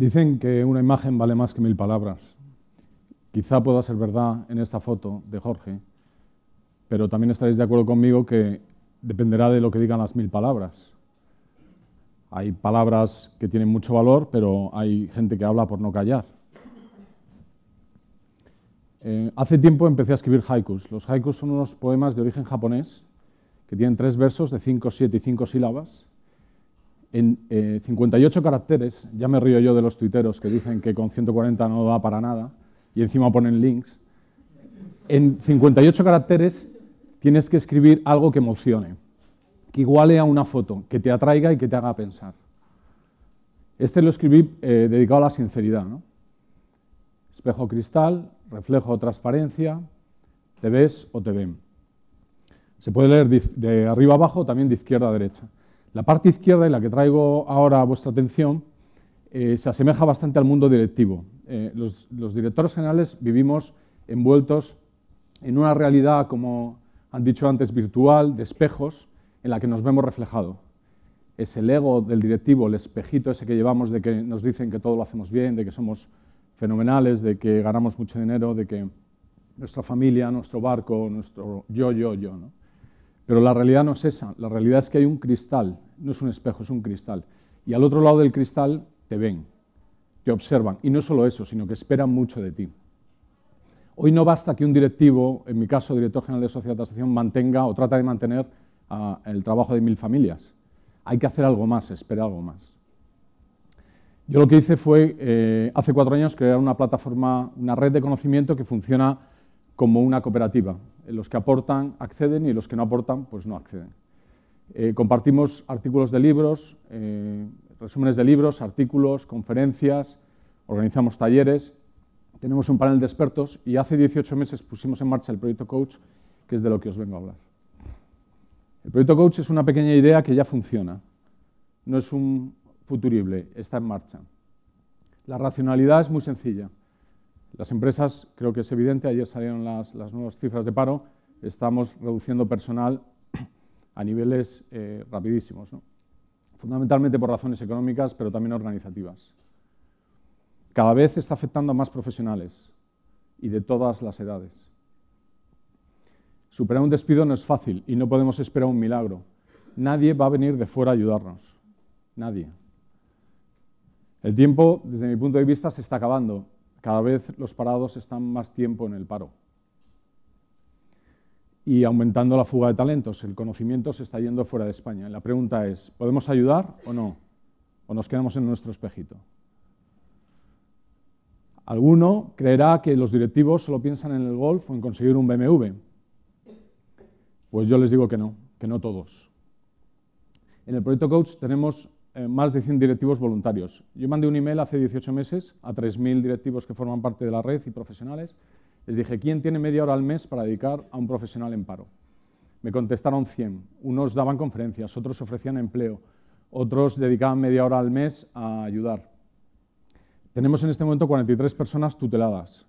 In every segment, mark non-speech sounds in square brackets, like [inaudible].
Dicen que una imagen vale más que mil palabras. Quizá pueda ser verdad en esta foto de Jorge, pero también estaréis de acuerdo conmigo que dependerá de lo que digan las mil palabras. Hay palabras que tienen mucho valor, pero hay gente que habla por no callar. Eh, hace tiempo empecé a escribir haikus. Los haikus son unos poemas de origen japonés que tienen tres versos de cinco, siete y cinco sílabas en 58 eh, caracteres, ya me río yo de los tuiteros que dicen que con 140 no da para nada y encima ponen links, en 58 caracteres tienes que escribir algo que emocione, que iguale a una foto, que te atraiga y que te haga pensar. Este lo escribí eh, dedicado a la sinceridad. ¿no? Espejo cristal, reflejo transparencia, te ves o te ven. Se puede leer de arriba abajo, también de izquierda a derecha. La parte izquierda, y la que traigo ahora a vuestra atención, eh, se asemeja bastante al mundo directivo. Eh, los, los, directores generales vivimos envueltos en una realidad, como han dicho antes, virtual, de espejos, en la que nos vemos reflejados. Es el ego del directivo, el espejito ese que llevamos de que nos dicen que todo lo hacemos bien, de que somos fenomenales, de que ganamos mucho dinero, de que nuestra familia, nuestro barco, nuestro yo, yo, yo. ¿no? Pero la realidad no es esa, la realidad es que hay un cristal, no es un espejo, es un cristal. Y al otro lado del cristal te ven, te observan. Y no solo eso, sino que esperan mucho de ti. Hoy no basta que un directivo, en mi caso director general de Sociedad de mantenga o trata de mantener ah, el trabajo de mil familias. Hay que hacer algo más, esperar algo más. Yo lo que hice fue, eh, hace cuatro años, crear una plataforma, una red de conocimiento que funciona como una cooperativa. Eh, los que aportan acceden y los que no aportan pues no acceden. Eh, compartimos artículos de libros, eh, resúmenes de libros, artículos, conferencias, organizamos talleres, tenemos un panel de expertos y hace 18 meses pusimos en marcha el proyecto Coach, que es de lo que os vengo a hablar. El proyecto Coach es una pequeña idea que ya funciona, no es un futurible, está en marcha. La racionalidad es muy sencilla. Las empresas, creo que es evidente, ayer salieron las, nuevas cifras de paro, estamos reduciendo personal [coughs] a niveles eh, rapidísimos, fundamentalmente por razones económicas, pero también organizativas. Cada vez está afectando a más profesionales y de todas las edades. Superar un despido no es fácil y no podemos esperar un milagro. Nadie va a venir de fuera a ayudarnos. Nadie. El tiempo, desde mi punto de vista, se está acabando cada vez los parados están más tiempo en el paro. Y aumentando la fuga de talentos, el conocimiento se está yendo fuera de España. La pregunta es, ¿podemos ayudar o no? ¿O nos quedamos en nuestro espejito? Alguno creerá que los directivos solo piensan en el golf o en conseguir un BMW. Pues yo les digo que no, que no todos. En el proyecto Coach tenemos eh, más de 100 directivos voluntarios. Yo mandé un email hace 18 meses a 3.000 directivos que forman parte de la red y profesionales. Les dije, ¿quién tiene media hora al mes para dedicar a un profesional en paro? Me contestaron 100. Unos daban conferencias, otros ofrecían empleo, otros dedicaban media hora al mes a ayudar. Tenemos en este momento 43 personas tuteladas,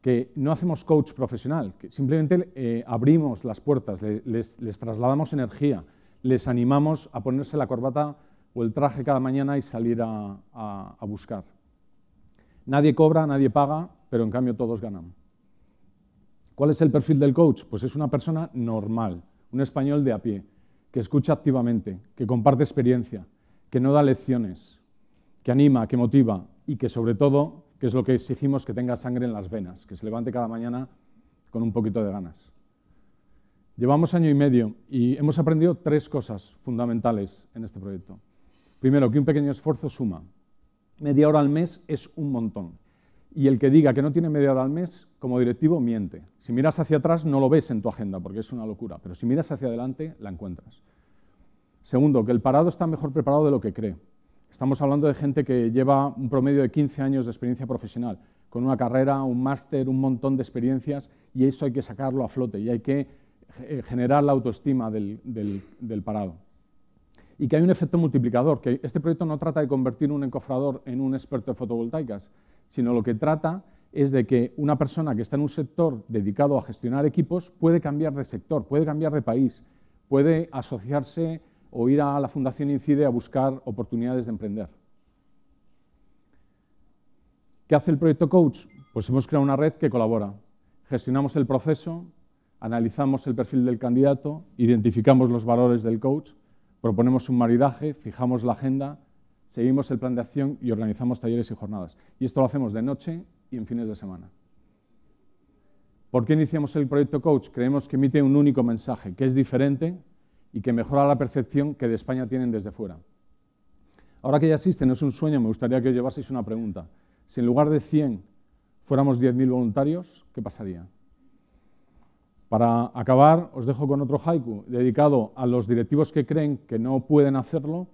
que no hacemos coach profesional, que simplemente eh, abrimos las puertas, les, trasladamos energía, les animamos a ponerse la corbata o el traje cada mañana y salir a, buscar. Nadie cobra, nadie paga, pero en cambio todos ganan. ¿Cuál es el perfil del coach? Pues es una persona normal, un español de a pie, que escucha activamente, que comparte experiencia, que no da lecciones, que anima, que motiva y que sobre todo, que es lo que exigimos, que tenga sangre en las venas, que se levante cada mañana con un poquito de ganas. Llevamos año y medio y hemos aprendido tres cosas fundamentales en este proyecto. Primero, que un pequeño esfuerzo suma. Media hora al mes es un montón. Y el que diga que no tiene media hora al mes, como directivo, miente. Si miras hacia atrás, no lo ves en tu agenda, porque es una locura. Pero si miras hacia adelante, la encuentras. Segundo, que el parado está mejor preparado de lo que cree. Estamos hablando de gente que lleva un promedio de 15 años de experiencia profesional, con una carrera, un máster, un montón de experiencias, y eso hay que sacarlo a flote y hay que eh, generar la autoestima del, del parado y que hay un efecto multiplicador, que este proyecto no trata de convertir un encofrador en un experto de fotovoltaicas, sino lo que trata es de que una persona que está en un sector dedicado a gestionar equipos puede cambiar de sector, puede cambiar de país, puede asociarse o ir a la Fundación Incide a buscar oportunidades de emprender. ¿Qué hace el proyecto Coach? Pues hemos creado una red que colabora. Gestionamos el proceso, analizamos el perfil del candidato, identificamos los valores del coach Proponemos un maridaje, fijamos la agenda, seguimos el plan de acción y organizamos talleres y jornadas. Y esto lo hacemos de noche y en fines de semana. ¿Por qué iniciamos el proyecto Coach? Creemos que emite un único mensaje, que es diferente y que mejora la percepción que de España tienen desde fuera. Ahora que ya existe, no es un sueño, me gustaría que os llevaseis una pregunta. Si en lugar de 100 fuéramos 10.000 voluntarios, ¿qué pasaría? Para acabar, os dejo con otro haiku dedicado a los directivos que creen que no pueden hacerlo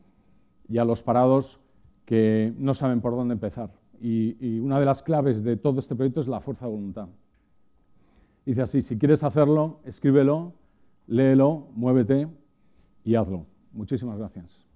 y a los parados que no saben por dónde empezar. Y, una de las claves de todo este proyecto es la fuerza de voluntad. Dice así, si quieres hacerlo, escríbelo, léelo, muévete y hazlo. Muchísimas gracias.